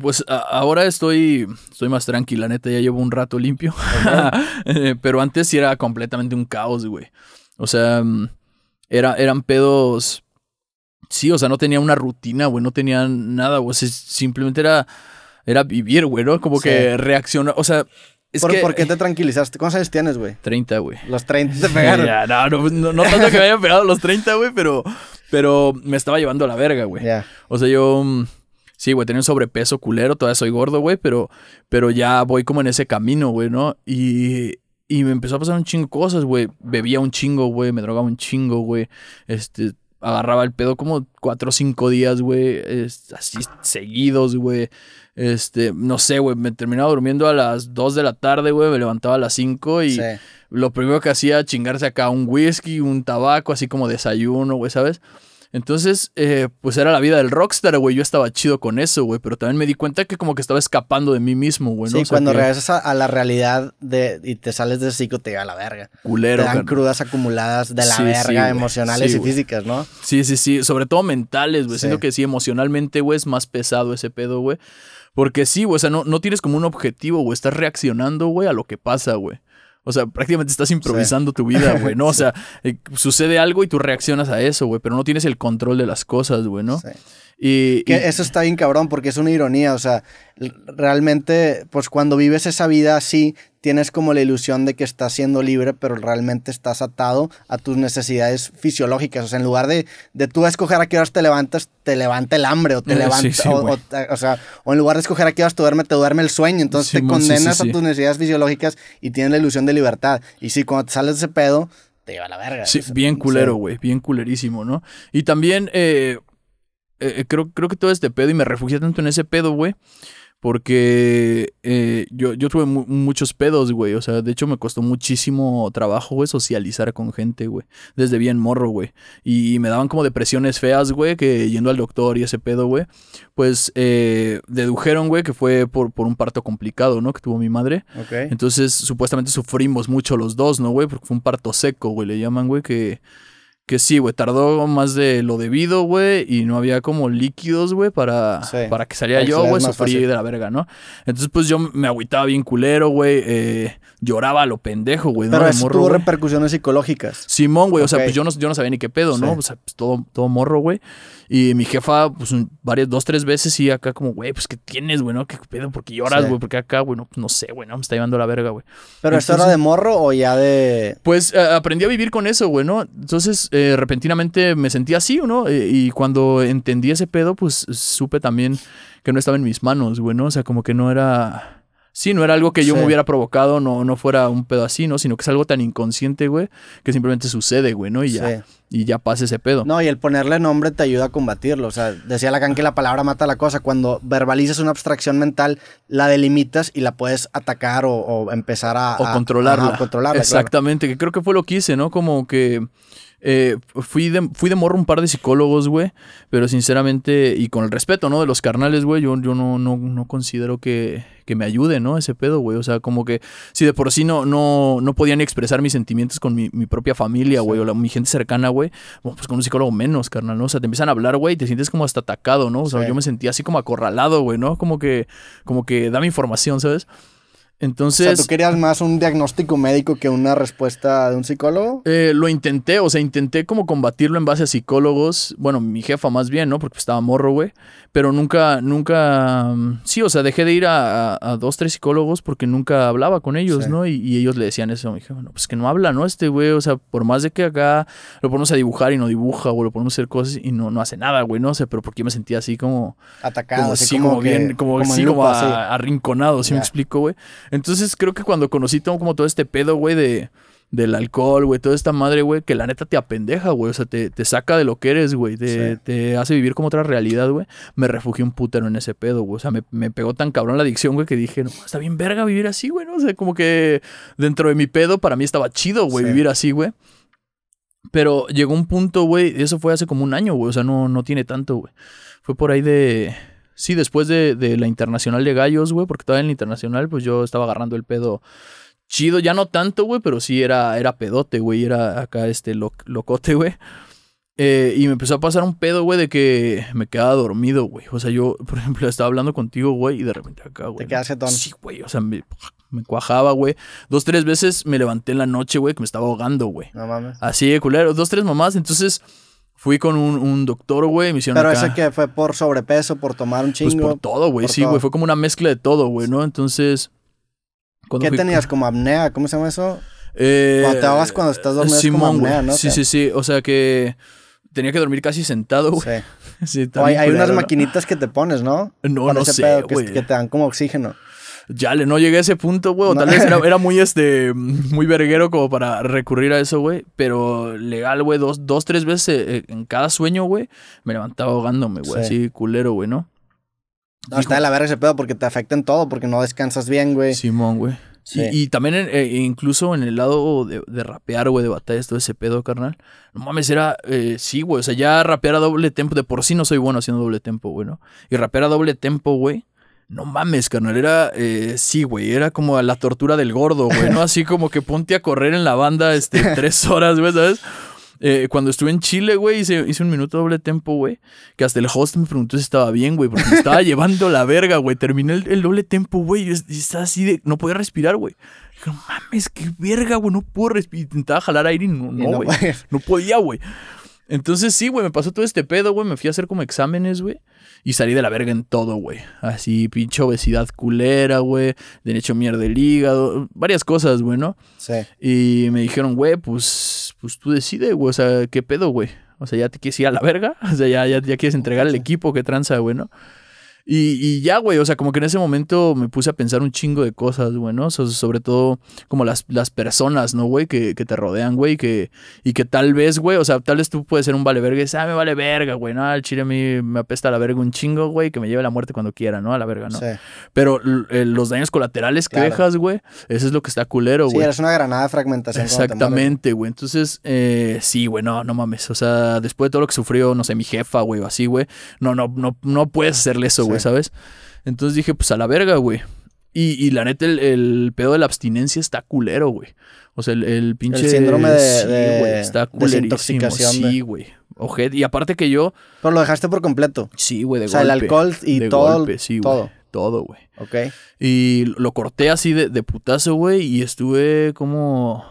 Pues ahora estoy, estoy más tranquila, neta, ya llevo un rato limpio. Eh, pero antes sí era completamente un caos, güey. O sea, mm, era, eran pedos. Sí, o sea, no tenía una rutina, güey, no tenía nada, güey. O simplemente era, era vivir, güey, ¿no? Como que reaccionar, o sea... Es ¿Por, que, ¿Por, qué eh, te tranquilizaste? ¿Cuántos años tienes, güey? 30, güey. Los 30 te pegaron. Pues, no, no, tanto que me hayan pegado los 30, güey, pero, pero me estaba llevando a la verga, güey. O sea, yo mm, Sí, güey, tenía un sobrepeso culero, todavía soy gordo, güey, pero, pero ya voy como en ese camino, güey, ¿no? Y, y me empezó a pasar un chingo de cosas, güey. Bebía un chingo, güey, me drogaba un chingo, güey. Este, agarraba el pedo como cuatro o cinco días, güey, así seguidos, güey. Este, no sé, güey, me terminaba durmiendo a las dos de la tarde, güey, me levantaba a las cinco y lo primero que hacía chingarse acá un whisky, un tabaco, así como desayuno, güey, ¿sabes? Entonces, eh, pues era la vida del rockstar, güey. Yo estaba chido con eso, güey. Pero también me di cuenta que como que estaba escapando de mí mismo, güey. Sí, cuando regresas a, la realidad de, y te sales de psico ciclo, te a la verga. Culero. Te dan crudas acumuladas de la verga, emocionales y físicas, ¿no? Sí, sí, sí. Sobre todo mentales, güey. Siento que sí, emocionalmente, güey, es más pesado ese pedo, güey. Porque sí, güey. O sea, no, no tienes como un objetivo, güey. Estás reaccionando, güey, a lo que pasa, güey. O sea, prácticamente estás improvisando tu vida, güey, ¿no? O sea, eh, sucede algo y tú reaccionas a eso, güey, pero no tienes el control de las cosas, güey, ¿no? Y, eso está bien cabrón porque es una ironía, o sea, realmente, pues cuando vives esa vida así, tienes como la ilusión de que estás siendo libre, pero realmente estás atado a tus necesidades fisiológicas. O sea, en lugar de, de tú escoger a qué horas te levantas, te levanta el hambre o te eh, levanta, o, sea, o en lugar de escoger a qué horas te duerme, te duerme el sueño. Entonces te condenas a tus necesidades fisiológicas y tienes la ilusión de libertad. Y si cuando te sales de ese pedo, te lleva a la verga. Sí, bien culero, güey, bien culerísimo, ¿no? Y también, eh, eh, creo, creo que todo este pedo, y me refugié tanto en ese pedo, güey, porque eh, yo, tuve muchos pedos, güey. O sea, de hecho me costó muchísimo trabajo, güey, socializar con gente, güey. Desde bien morro, güey. Y, me daban como depresiones feas, güey, que yendo al doctor y ese pedo, güey. Pues eh, dedujeron, güey, que fue por, por un parto complicado, ¿no? Que tuvo mi madre. Ok. Entonces, supuestamente sufrimos mucho los dos, ¿no, güey? Porque fue un parto seco, güey, le llaman, güey, que que sí, güey, tardó más de lo debido, güey, y no había como líquidos, güey, para, para que salía yo, güey, sufrí de la verga, ¿no? Entonces, pues yo me agüitaba bien culero, güey, eh, lloraba a lo pendejo, güey. Pero eso tuvo repercusiones psicológicas. Simón, güey, o sea, pues yo no, yo no sabía ni qué pedo, ¿no? O sea, pues todo, todo morro, güey. Y mi jefa, pues, varias, dos, tres veces, y acá como, güey, pues, ¿qué tienes, güey? ¿no? ¿Qué pedo? ¿Por qué lloras, güey? Porque acá, güey, no, no sé, güey, no, me está llevando la verga, güey. ¿Pero esto era de morro o ya de...? Pues, eh, aprendí a vivir con eso, güey, ¿no? Entonces, eh, repentinamente me sentí así, ¿no? Eh, y cuando entendí ese pedo, pues, supe también que no estaba en mis manos, güey, ¿no? O sea, como que no era Sí, no era algo que yo me hubiera provocado, no, no fuera un pedo así, ¿no? Sino que es algo tan inconsciente, güey, que simplemente sucede, güey, ¿no? Y ya, y ya pasa ese pedo. No, y el ponerle nombre te ayuda a combatirlo. O sea, decía Lacan que la palabra mata la cosa. Cuando verbalizas una abstracción mental, la delimitas y la puedes atacar o, empezar a... O a, controlarla. Exactamente, que creo que fue lo que hice, ¿no? Como que eh, fui, de, fui de morro un par de psicólogos, güey. Pero sinceramente, y con el respeto, ¿no? De los carnales, güey, yo, yo no, considero que, me ayude, ¿no? Ese pedo, güey. O sea, como que si de por sí no, no, no podía ni expresar mis sentimientos con mi, propia familia, güey, o mi gente cercana, güey, pues con un psicólogo menos, carnal, ¿no? O sea, te empiezan a hablar, güey, y te sientes como hasta atacado, ¿no? O sea, yo me sentía así como acorralado, güey, ¿no? Como que, como que dame información, ¿sabes? Entonces. O sea, ¿tú querías más un diagnóstico médico que una respuesta de un psicólogo? Eh, lo intenté, o sea, intenté como combatirlo en base a psicólogos. Bueno, mi jefa más bien, ¿no? Porque estaba morro, güey. Pero nunca, nunca. Mm, sí, o sea, dejé de ir a, dos, tres psicólogos porque nunca hablaba con ellos, ¿no? Y, ellos le decían eso a mi jefa, pues que no habla, ¿no? Este güey, o sea, por más de que acá lo ponemos a dibujar y no dibuja, o lo ponemos a hacer cosas y no, no hace nada, güey, no sé, pero porque yo me sentía así como. Atacado, así como, que, bien, como, como, como arrinconado, ¿sí me explico, güey? Entonces creo que cuando conocí todo, como todo este pedo, güey, de, del alcohol, güey, toda esta madre, güey, que la neta te apendeja, güey. O sea, te, saca de lo que eres, güey. Te, hace vivir como otra realidad, güey. Me refugié un putero en ese pedo, güey. O sea, me, pegó tan cabrón la adicción, güey, que dije, no, está bien verga vivir así, güey. ¿no? O sea, como que dentro de mi pedo, para mí estaba chido, güey, vivir así, güey. Pero llegó un punto, güey, y eso fue hace como un año, güey. O sea, no, no tiene tanto, güey. Fue por ahí de Sí, después de, la internacional de gallos, güey, porque todavía en la internacional, pues yo estaba agarrando el pedo chido, ya no tanto, güey, pero sí era, era pedote, güey, era acá este locote, güey. Eh, y me empezó a pasar un pedo, güey, de que me quedaba dormido, güey. O sea, yo, por ejemplo, estaba hablando contigo, güey, y de repente acá, güey. Te quedaste tonto. Sí, güey, o sea, me, me, cuajaba, güey. Dos, tres veces me levanté en la noche, güey, que me estaba ahogando, güey. No mames. Así de culero. Dos, tres mamás. Entonces, Fui con un, un doctor, güey, me hicieron Pero ese que fue por sobrepeso, por tomar un chingo. Pues por todo, güey, sí, güey, fue como una mezcla de todo, güey, ¿no? Entonces... ¿Qué tenías? ¿Como apnea? ¿Cómo se llama eso? Eh, cuando te ahogas cuando estás dormido es como apnea, ¿no? Sí, sí, sí, o sea que tenía que dormir casi sentado, güey. Sí. sí hay, hay unas maquinitas que te pones, ¿no? No, no sé, que te dan como oxígeno le no llegué a ese punto, güey. tal vez era, muy, este, muy verguero como para recurrir a eso, güey. Pero legal, güey, dos, dos, tres veces eh, eh, en cada sueño, güey, me levantaba ahogándome, güey. Así culero, güey, ¿no? No, está de la verga ese pedo porque te afecta en todo, porque no descansas bien, güey. Simón, güey. Sí. Y, también eh, incluso en el lado de, rapear, güey, de batallas, todo ese pedo, carnal. No mames, era, sí, güey, o sea, ya rapear a doble tempo, de por sí no soy bueno haciendo doble tempo, güey, ¿no? Y rapear a doble tempo, güey, no mames, carnal, era, eh, sí, güey, era como la tortura del gordo, güey, ¿no? Así como que ponte a correr en la banda, este, tres horas, güey, ¿sabes? Eh, cuando estuve en Chile, güey, hice, un minuto doble tempo, güey. Que hasta el host me preguntó si estaba bien, güey, porque me estaba llevando la verga, güey. Terminé el, doble tempo, güey, y estaba así de. No podía respirar, güey. no mames, qué verga, güey, no puedo respirar. Intentaba jalar aire y no, güey. no podía, güey. Entonces sí, güey, me pasó todo este pedo, güey. Me fui a hacer como exámenes, güey. Y salí de la verga en todo, güey. Así, pinche obesidad culera, güey. De hecho, mierda el hígado. Varias cosas, güey, ¿no? Sí. Y me dijeron, güey, pues, pues tú decides, güey. O sea, ¿qué pedo, güey? O sea, ya te quieres ir a la verga. O sea, ya, ya, ya quieres entregar el equipo, qué tranza, güey, ¿no? Y, ya, güey, o sea, como que en ese momento me puse a pensar un chingo de cosas, güey, ¿no? sobre todo como las, personas, ¿no, güey? Que, te rodean, güey, que, y que tal vez, güey, o sea, tal vez tú puedes ser un vale verga y dices, ah, me vale verga, güey, no, el chile a mí me apesta a la verga un chingo, güey, que me lleve la muerte cuando quiera, ¿no? A la verga, ¿no? Sí. Pero eh, los daños colaterales que dejas, güey, eso es lo que está culero, güey. Sí, eres una granada de fragmentación. Exactamente, güey. Entonces, eh, sí, güey, no, no mames. O sea, después de todo lo que sufrió, no sé, mi jefa, güey, o así, güey, no, no, no, no puedes hacerle eso, güey. ¿sabes? Entonces dije, pues a la verga, güey. Y, la neta, el, pedo de la abstinencia está culero, güey. O sea, el, pinche. síndrome de. Sí, güey, está Sí, güey. Ojet. Y aparte que yo. Pero lo dejaste por completo. Sí, güey, de golpe. O sea, el alcohol y todo. todo. Güey, todo, güey. Ok. Y lo corté así de, de putazo, güey. Y estuve como.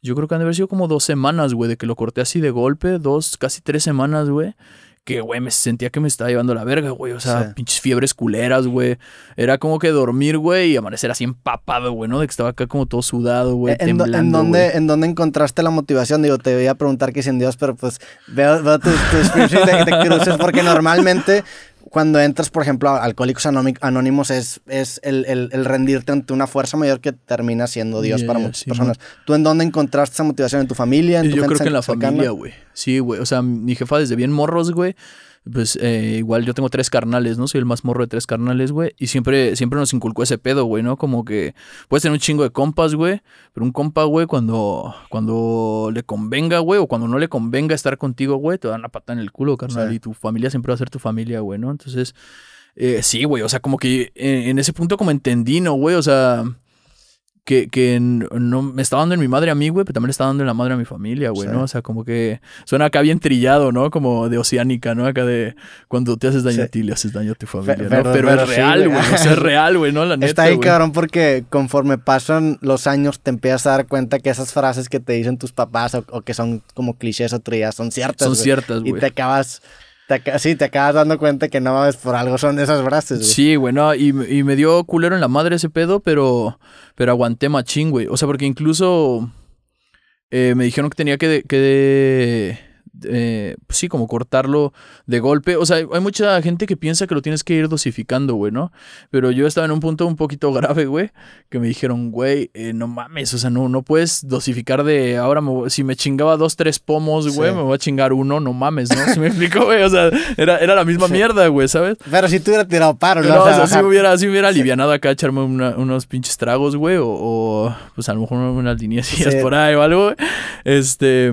Yo creo que han de haber sido como dos semanas, güey, de que lo corté así de golpe. Dos, casi tres semanas, güey que, güey, me sentía que me estaba llevando la verga, güey. O sea, pinches fiebres culeras, güey. Era como que dormir, güey, y amanecer así empapado, güey, ¿no? De que estaba acá como todo sudado, güey, ¿En, ¿en dónde, ¿En dónde encontraste la motivación? Digo, te voy a preguntar que en Dios, pero pues veo, veo tus, cruces de que te cruces, porque normalmente cuando entras, por ejemplo, a Alcohólicos Anónimos, es, es el, rendirte ante una fuerza mayor que termina siendo Dios para muchas personas. ¿Tú en dónde encontraste esa motivación? ¿En tu familia? Yo creo que en la familia, güey. Sí, güey. O sea, mi jefa desde bien morros, güey pues eh, igual yo tengo tres carnales, ¿no? Soy el más morro de tres carnales, güey. Y siempre, siempre nos inculcó ese pedo, güey, ¿no? Como que puedes tener un chingo de compas, güey. Pero un compa, güey, cuando, cuando le convenga, güey, o cuando no le convenga estar contigo, güey, te dan la pata en el culo, carnal. Y tu familia siempre va a ser tu familia, güey, ¿no? Entonces, eh, sí, güey. O sea, como que eh, en ese punto como entendí, ¿no, güey? O sea que, que no me está dando en mi madre a mí, güey, pero también le está dando en la madre a mi familia, güey, ¿no? O sea, como que suena acá bien trillado, ¿no? Como de oceánica, ¿no? Acá de cuando te haces daño a ti, le haces daño a tu familia, ¿no? Pero, es real, güey, o sea, es real, güey, ¿no? La neta, Está ahí, cabrón, porque conforme pasan los años te empiezas a dar cuenta que esas frases que te dicen tus papás o, que son como clichés o trillas son ciertas. Son ciertas, güey. Y te acabas sí, te acabas dando cuenta que no mames, por algo son esas brases. Sí, güey, no, y, me dio culero en la madre ese pedo, pero, pero aguanté machín, güey. O sea, porque incluso eh, me dijeron que tenía que, que de eh, sí, como cortarlo de golpe. O sea, hay mucha gente que piensa que lo tienes que ir dosificando, güey, ¿no? Pero yo estaba en un punto un poquito grave, güey, que me dijeron, güey, eh, no mames, o sea, no, no puedes dosificar de ahora, si me chingaba dos, tres pomos, güey, me voy a chingar uno, no mames, ¿no? Se me explico, güey? O sea, era, la misma mierda, güey, ¿sabes? Pero si tú hubieras tirado paro, ¿no? o sea, si hubiera, si hubiera alivianado acá, echarme unos pinches tragos, güey, o, pues a lo mejor unas líneas por ahí o algo, güey. Este...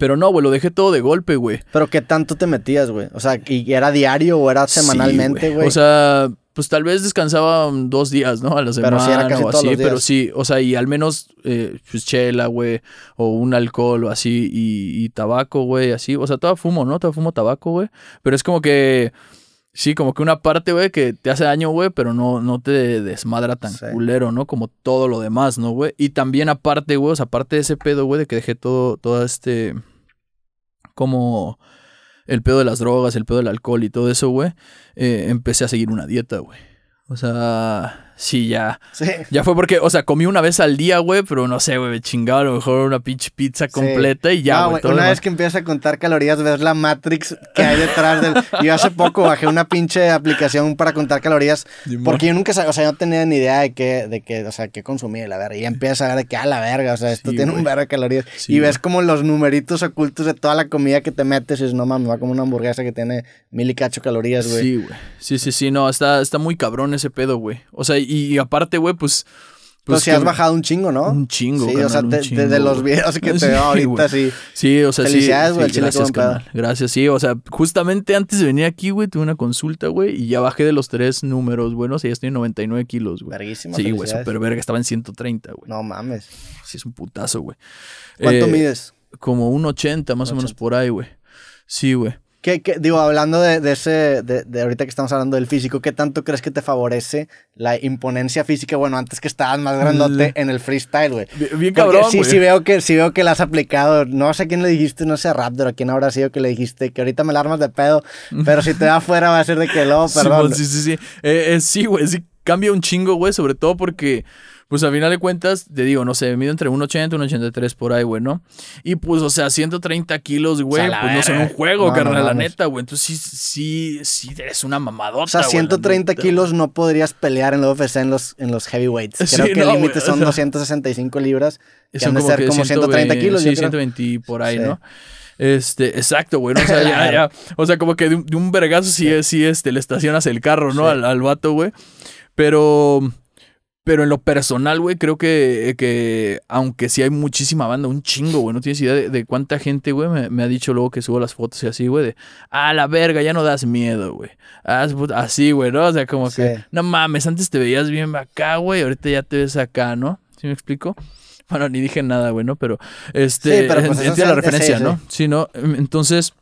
Pero no, güey, lo dejé todo de golpe, güey. Pero ¿qué tanto te metías, güey? O sea, ¿y era diario o era semanalmente, güey? o sea, pues tal vez descansaba dos días, ¿no? A la semana pero o así, pero sí, o sea, y al menos eh, pues chela, güey, o un alcohol o así, y, tabaco, güey, así. O sea, todo fumo, ¿no? Todo fumo tabaco, güey. Pero es como que... Sí, como que una parte, güey, que te hace daño, güey, pero no, no te desmadra tan culero, ¿no? Como todo lo demás, ¿no, güey? Y también aparte, güey, o sea, aparte de ese pedo, güey, de que dejé todo, todo este, como el pedo de las drogas, el pedo del alcohol y todo eso, güey, eh, empecé a seguir una dieta, güey. O sea, Sí, ya. Ya fue porque, o sea, comí una vez al día, güey, pero no sé, güey, chingaba a lo mejor una pinche pizza completa y ya, una vez que empiezas a contar calorías, ves la Matrix que hay detrás del. Yo hace poco bajé una pinche aplicación para contar calorías porque yo nunca, o sea, no tenía ni idea de qué, de qué, o sea, qué consumir, la verga. Y ya empiezas a ver de qué, a la verga, o sea, esto tiene un verga de calorías. y ves como los numeritos ocultos de toda la comida que te metes y es, no mames, va como una hamburguesa que tiene mil y cacho calorías, güey. Sí, güey. Sí, sí, sí, no, está, está muy cabrón ese pedo, güey. O sea, y aparte, güey, pues... Pues si has bajado un chingo, ¿no? Un chingo, Sí, o sea, desde los videos que te veo ahorita, sí. Sí, o sea, Felicidades, güey, sí, gracias, canal. Gracias, sí. O sea, justamente antes de venir aquí, güey, tuve una consulta, güey, y ya bajé de los tres números, güey. o sea, ya estoy en 99 kilos, güey. larguísimo Sí, güey, super verga, estaba en 130, güey. No mames. Sí, es un putazo, güey. ¿Cuánto eh, mides? Como un 1,80 más o menos por ahí, güey. Sí, güey digo, hablando de, ese, de, ahorita que estamos hablando del físico, ¿qué tanto crees que te favorece la imponencia física? Bueno, antes que estabas más grandote en el freestyle, güey. Bien, cabrón, Sí, sí veo, que, sí veo que la has aplicado. No sé a quién le dijiste, no sé a Raptor, a quién habrá sido que le dijiste, que ahorita me la armas de pedo, pero si te va afuera va a ser de que lo perdón. Sí, sí, sí. Sí, eh, eh, sí güey, sí cambia un chingo, güey, sobre todo porque pues al final de cuentas, te digo, no sé, mido entre 1,80 y 1,83 por ahí, güey, ¿no? Y pues, o sea, 130 kilos, güey, pues no son un juego, carnal, la neta, güey. Entonces sí, sí, sí, eres una mamadota. O sea, 130 kilos no podrías pelear en la UFC en los, en los heavyweights. Creo que el límite son 265 libras, es como 130 kilos. Sí, por ahí, ¿no? Este, exacto, güey. O sea, ya, ya. O sea, como que de un, de vergazo sí, sí, este, le estacionas el carro, ¿no? al vato, güey. Pero. Pero en lo personal, güey, creo que, que aunque sí hay muchísima banda, un chingo, güey, no tienes idea de, cuánta gente, güey, me, ha dicho luego que subo las fotos y así, güey, de, ah, la verga, ya no das miedo, güey. Así, güey, ¿no? O sea, como que, no mames, antes te veías bien acá, güey, ahorita ya te ves acá, ¿no? ¿Sí me explico? Bueno, ni dije nada, güey, ¿no? Pero, este, sí, pues, entiendo la referencia, ¿no? Sí, ¿no? Entonces,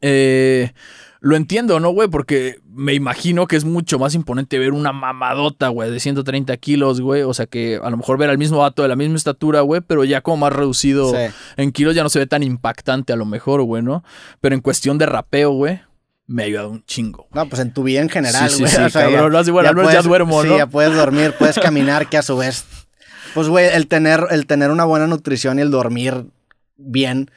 eh lo entiendo, ¿no, güey? Porque me imagino que es mucho más imponente ver una mamadota, güey, de 130 kilos, güey. O sea que a lo mejor ver al mismo vato de la misma estatura, güey, pero ya como más reducido en kilos ya no se ve tan impactante a lo mejor, güey, ¿no? Pero en cuestión de rapeo, güey, me ha ayudado un chingo. No, pues en tu vida en general, güey. Sí, sí, ya, ya, puedes, sí, ya puedes dormir, puedes caminar, que a su vez. Pues, güey, el tener, el tener una buena nutrición y el dormir bien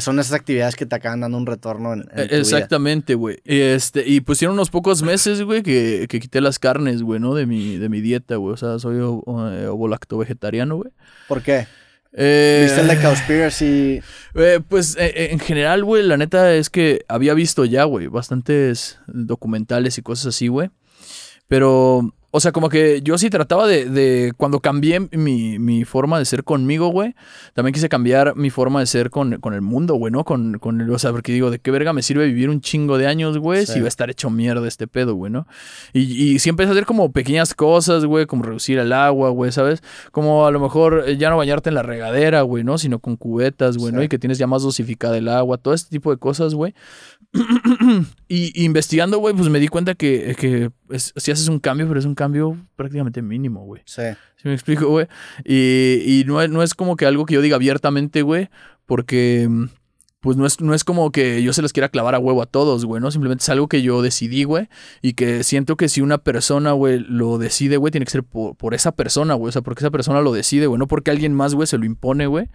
son esas actividades que te acaban dando un retorno en, Exactamente, güey. Este, y pusieron unos pocos meses, güey, que, que, quité las carnes, güey, ¿no? De mi, de mi dieta, güey. O sea, soy ovolacto vegetariano, güey. ¿Por qué? Eh, ¿Viste el de Cowspiracy? Eh, pues e, e, en general, güey, la neta es que había visto ya, güey, bastantes documentales y cosas así, güey. Pero o sea, como que yo sí trataba de, cuando cambié mi, forma de ser conmigo, güey, también quise cambiar mi forma de ser con, el mundo, güey, ¿no? Con, con el, o sea, porque digo, ¿de qué verga me sirve vivir un chingo de años, güey? Si va a estar hecho mierda este pedo, güey, ¿no? Y, y sí empecé a hacer como pequeñas cosas, güey, como reducir el agua, güey, ¿sabes? Como a lo mejor eh, ya no bañarte en la regadera, güey, ¿no? Sino con cubetas, güey, ¿no? Y que tienes ya más dosificada el agua, todo este tipo de cosas, güey. y, investigando, güey, pues me di cuenta que, que si haces un cambio, pero es un cambio prácticamente mínimo, güey. Sí. me explico, güey? Y, y no, es como que algo que yo diga abiertamente, güey, porque mm, pues no es, no es como que yo se los quiera clavar a huevo a todos, güey, ¿no? Simplemente es algo que yo decidí, güey, y que siento que si una persona, güey, lo decide, güey, tiene que ser por, por esa persona, güey, o sea, porque esa persona lo decide, güey, no porque alguien más, güey, se lo impone, güey.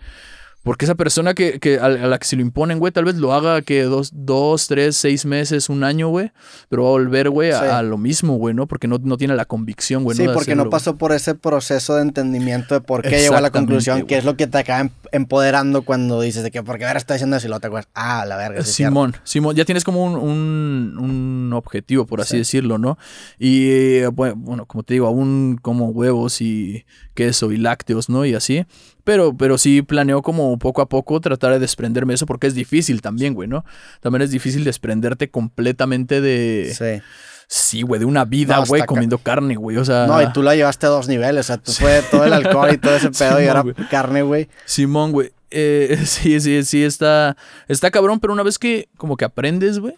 Porque esa persona que, que a, la que se lo imponen, güey, tal vez lo haga que dos, dos tres, seis meses, un año, güey. Pero va a volver, güey, a, lo mismo, güey, ¿no? Porque no, tiene la convicción, güey. Sí, porque no pasó por ese proceso de entendimiento de por qué llegó a la conclusión, que es lo que te acaba em, empoderando cuando dices de que porque ahora está haciendo y lo te acuerdas. Ah, la verga. Simón, Simón, ya tienes como un, objetivo, por así decirlo, ¿no? Y eh, bueno, como te digo, aún como huevos y queso y lácteos, ¿no? Y así. Pero, pero sí planeo como poco a poco tratar de desprenderme de eso porque es difícil también, güey, ¿no? También es difícil desprenderte completamente de... Sí. güey, de una vida, güey, comiendo carne, güey. O sea. No, y tú la llevaste a dos niveles. O sea, tú fue todo el alcohol y todo ese pedo y era carne, güey. Simón, güey. Eh, sí, sí, sí, está. Está cabrón, pero una vez que como que aprendes, güey,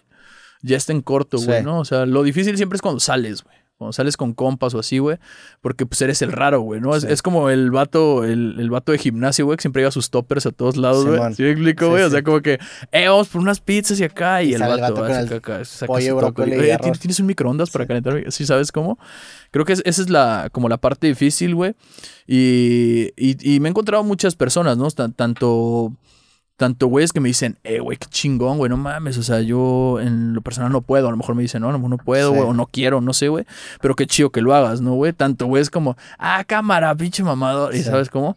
ya está en corto, güey, ¿no? O sea, lo difícil siempre es cuando sales, güey. Cuando sales con compas o así, güey. Porque pues eres el raro, güey, ¿no? Es, como el vato, el, el vato de gimnasio, güey, que siempre lleva sus toppers a todos lados, güey. Sí, ¿Sí explico, güey? o sea, como que, eh, vamos por unas pizzas y acá. Y, el, vato, güey, acá, ¿tienes, un microondas para calentar? Sí, ¿sabes cómo? Creo que esa es la, como la parte difícil, güey. Y, y, me he encontrado muchas personas, ¿no? tanto tanto es que me dicen, eh, güey, qué chingón, güey, no mames, o sea, yo en lo personal no puedo, a lo mejor me dicen, no, no, no puedo, güey, o no quiero, no sé, güey, pero qué chido que lo hagas, ¿no, güey? Tanto es como, ah, cámara, pinche mamador, ¿y sabes cómo?